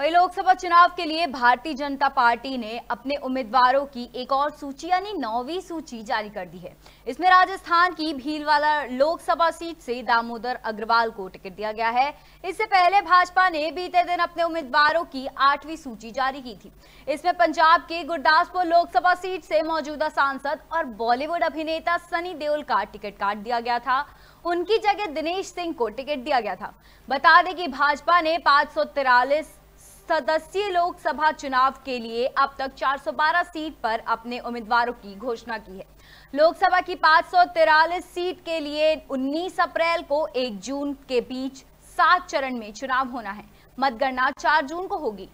वही लोकसभा चुनाव के लिए भारतीय जनता पार्टी ने अपने उम्मीदवारों की एक और सूची यानी नौवीं सूची जारी कर दी है इसमें राजस्थान की भीलवाला लोकसभा सीट से दामोदर अग्रवाल को टिकट दिया गया है इससे पहले भाजपा ने बीते दिन अपने उम्मीदवारों की आठवीं सूची जारी की थी इसमें पंजाब के गुरदासपुर लोकसभा सीट से मौजूदा सांसद और बॉलीवुड अभिनेता सनी देओल का टिकट काट दिया गया था उनकी जगह दिनेश सिंह को टिकट दिया गया था बता दें कि भाजपा ने पांच सदस्यीय लोकसभा चुनाव के लिए अब तक 412 सीट पर अपने उम्मीदवारों की घोषणा की है लोकसभा की पांच सीट के लिए 19 अप्रैल को 1 जून के बीच सात चरण में चुनाव होना है मतगणना 4 जून को होगी